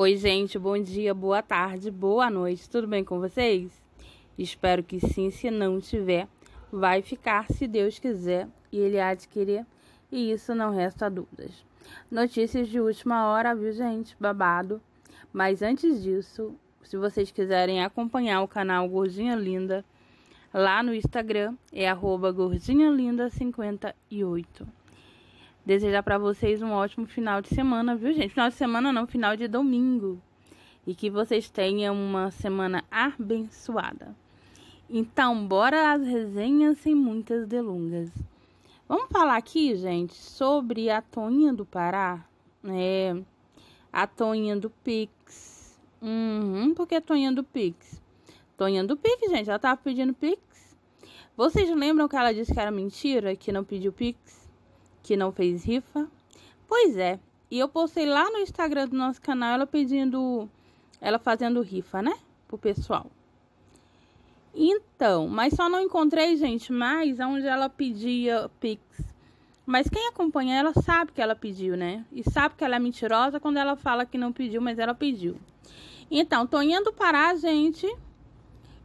Oi, gente, bom dia, boa tarde, boa noite, tudo bem com vocês? Espero que sim, se não tiver, vai ficar se Deus quiser e Ele adquirir, e isso não resta dúvidas. Notícias de última hora, viu, gente? Babado. Mas antes disso, se vocês quiserem acompanhar o canal Gordinha Linda, lá no Instagram é gordinhalinda58. Desejar para vocês um ótimo final de semana, viu, gente? Final de semana não, final de domingo. E que vocês tenham uma semana abençoada. Então, bora às resenhas sem muitas delongas. Vamos falar aqui, gente, sobre a Toninha do Pará, né? A Toninha do Pix. Uhum, por que a Toninha do Pix? Toninha do Pix, gente, ela tava pedindo Pix. Vocês lembram que ela disse que era mentira, que não pediu Pix? que não fez rifa. Pois é. E eu postei lá no Instagram do nosso canal ela pedindo. Ela fazendo rifa, né? Pro pessoal. Então, mas só não encontrei, gente, mais onde ela pedia Pix. Mas quem acompanha ela sabe que ela pediu, né? E sabe que ela é mentirosa quando ela fala que não pediu, mas ela pediu. Então, indo para a gente,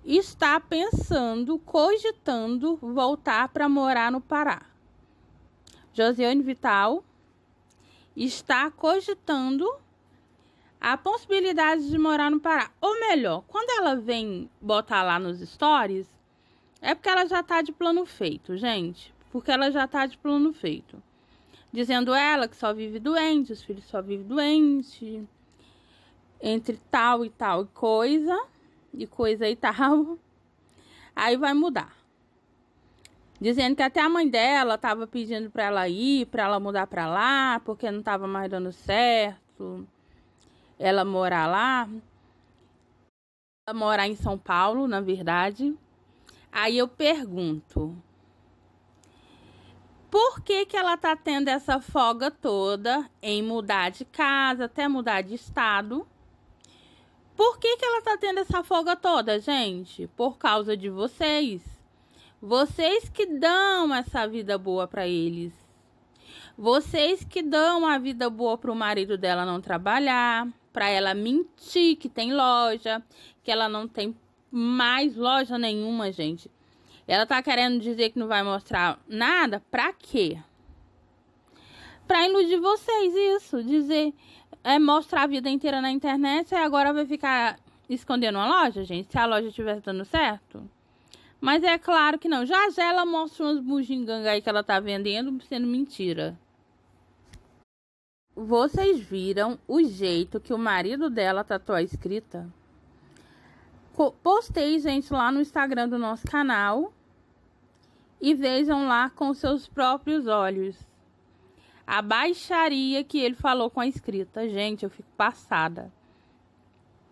está pensando, cogitando voltar para morar no Pará. Josiane Vital, está cogitando a possibilidade de morar no Pará. Ou melhor, quando ela vem botar lá nos stories, é porque ela já está de plano feito, gente. Porque ela já está de plano feito. Dizendo ela que só vive doente, os filhos só vivem doente, entre tal e tal coisa, e coisa e tal. Aí vai mudar dizendo que até a mãe dela tava pedindo para ela ir, para ela mudar para lá, porque não tava mais dando certo ela morar lá. Ela morar em São Paulo, na verdade. Aí eu pergunto: por que, que ela tá tendo essa folga toda em mudar de casa, até mudar de estado? Por que, que ela tá tendo essa folga toda, gente? Por causa de vocês. Vocês que dão essa vida boa para eles. Vocês que dão a vida boa para o marido dela não trabalhar, para ela mentir que tem loja, que ela não tem mais loja nenhuma, gente. Ela tá querendo dizer que não vai mostrar nada, pra quê? Pra iludir vocês isso, dizer é mostrar a vida inteira na internet e agora vai ficar escondendo a loja, gente, se a loja estiver dando certo. Mas é claro que não. Já já ela mostra umas bugigangas aí que ela tá vendendo, sendo mentira. Vocês viram o jeito que o marido dela tatuou a escrita? Postei, gente, lá no Instagram do nosso canal. E vejam lá com seus próprios olhos. A baixaria que ele falou com a escrita. Gente, eu fico passada.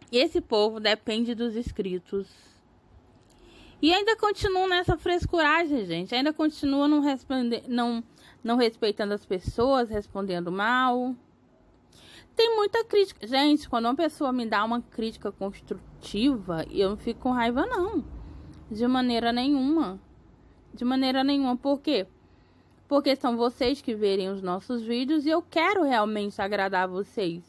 Esse povo depende dos escritos. E ainda continuam nessa frescuragem, gente. Ainda continua não, responde... não, não respeitando as pessoas, respondendo mal. Tem muita crítica. Gente, quando uma pessoa me dá uma crítica construtiva, eu não fico com raiva, não. De maneira nenhuma. De maneira nenhuma. Por quê? Porque são vocês que verem os nossos vídeos e eu quero realmente agradar vocês.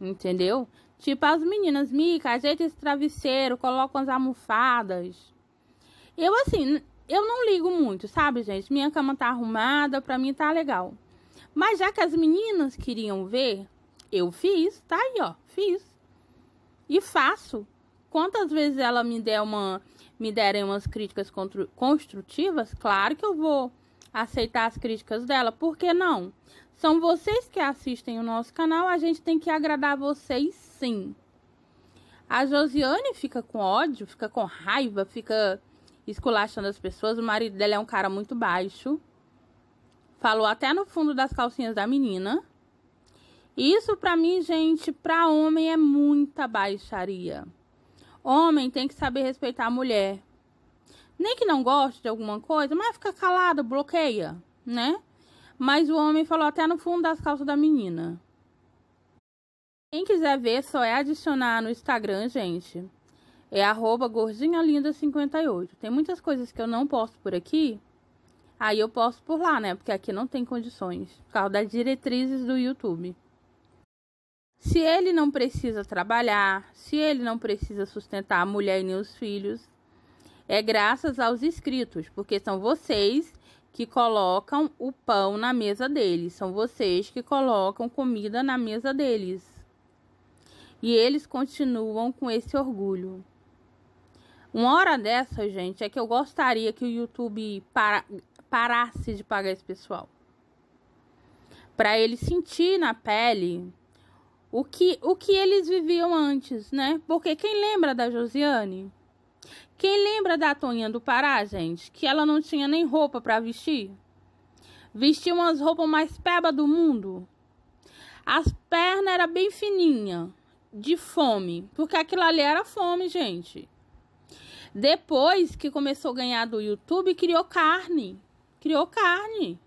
Entendeu? Tipo, as meninas, Mica, ajeita esse travesseiro, coloca as almofadas. Eu, assim, eu não ligo muito, sabe, gente? Minha cama tá arrumada, pra mim tá legal. Mas já que as meninas queriam ver, eu fiz, tá aí, ó, fiz. E faço. Quantas vezes ela me der uma, me derem umas críticas construtivas, claro que eu vou aceitar as críticas dela, por que não? São vocês que assistem o nosso canal, a gente tem que agradar vocês sim. A Josiane fica com ódio, fica com raiva, fica esculachando as pessoas. O marido dela é um cara muito baixo. Falou até no fundo das calcinhas da menina. Isso para mim, gente, para homem é muita baixaria. Homem tem que saber respeitar a mulher. Nem que não goste de alguma coisa, mas fica calado, bloqueia, né? mas o homem falou até no fundo das calças da menina. Quem quiser ver, só é adicionar no Instagram, gente. É arroba gordinhalinda58. Tem muitas coisas que eu não posto por aqui. Aí eu posto por lá, né? Porque aqui não tem condições. Por causa das diretrizes do YouTube. Se ele não precisa trabalhar, se ele não precisa sustentar a mulher e nem os filhos, é graças aos inscritos, porque são vocês que colocam o pão na mesa deles, são vocês que colocam comida na mesa deles. E eles continuam com esse orgulho. Uma hora dessa, gente, é que eu gostaria que o YouTube para, parasse de pagar esse pessoal. Para ele sentir na pele o que, o que eles viviam antes, né? Porque quem lembra da Josiane? Quem lembra da Toninha do Pará, gente? Que ela não tinha nem roupa para vestir? Vestia umas roupas mais peba do mundo. As pernas eram bem fininhas, de fome. Porque aquilo ali era fome, gente. Depois que começou a ganhar do YouTube, criou carne. Criou carne.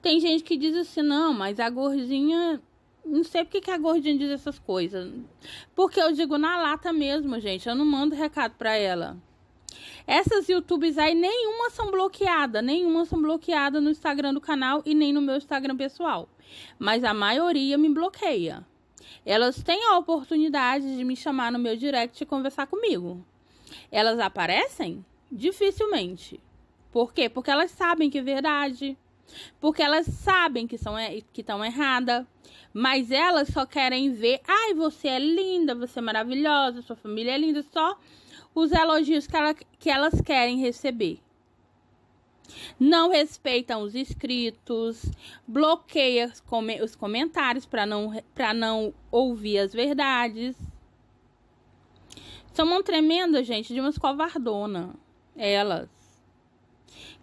Tem gente que diz assim: não, mas a gordinha não sei porque que a gordinha diz essas coisas. Porque eu digo na lata mesmo, gente. Eu não mando recado pra ela. Essas YouTubes aí, nenhuma são bloqueadas. Nenhuma são bloqueadas no Instagram do canal e nem no meu Instagram pessoal. Mas a maioria me bloqueia. Elas têm a oportunidade de me chamar no meu direct e conversar comigo. Elas aparecem? Dificilmente. Por quê? Porque elas sabem que é verdade. Porque elas sabem que são que estão errada, mas elas só querem ver, ai, você é linda, você é maravilhosa, sua família é linda, só os elogios que, ela, que elas querem receber. Não respeitam os inscritos, bloqueia os, comentários para não, para não ouvir as verdades. São uma tremenda, gente, de umas covardona. Elas.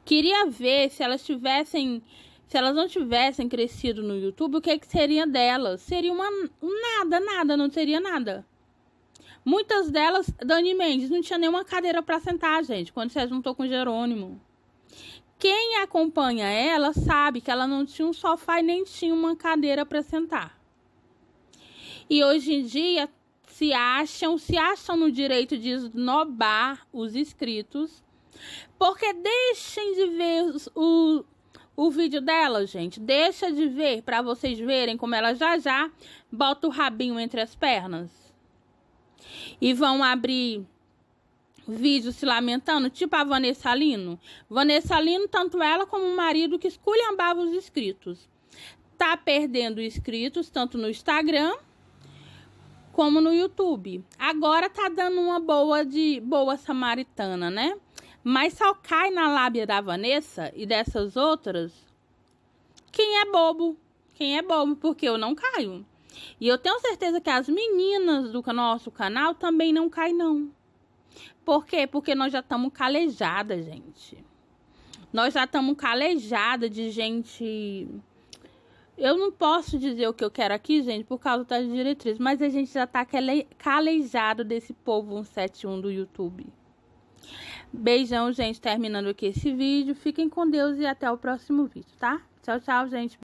Queria ver se elas tivessem. Se elas não tivessem crescido no YouTube, o que, que seria delas? Seria uma nada, nada, não seria nada. Muitas delas, Dani Mendes, não tinha nenhuma cadeira para sentar, gente, quando se juntou com Jerônimo. Quem acompanha ela sabe que ela não tinha um sofá e nem tinha uma cadeira para sentar. E hoje em dia se acham, se acham no direito de esnobar os inscritos porque deixem de ver o, o vídeo dela, gente. Deixa de ver para vocês verem como ela já já bota o rabinho entre as pernas. E vão abrir vídeo se lamentando, tipo a Vanessa Lino. Vanessa Lino, tanto ela como o marido que esculhambava os inscritos. Tá perdendo inscritos tanto no Instagram como no YouTube. Agora tá dando uma boa de boa samaritana, né? Mas só cai na lábia da Vanessa e dessas outras quem é bobo. Quem é bobo, porque eu não caio. E eu tenho certeza que as meninas do nosso canal também não caem, não. Por quê? Porque nós já estamos calejadas, gente. Nós já estamos calejadas de gente. Eu não posso dizer o que eu quero aqui, gente, por causa das diretrizes, mas a gente já está calejado desse povo 171 do YouTube. Beijão, gente. Terminando aqui esse vídeo. Fiquem com Deus e até o próximo vídeo, tá? Tchau, tchau, gente.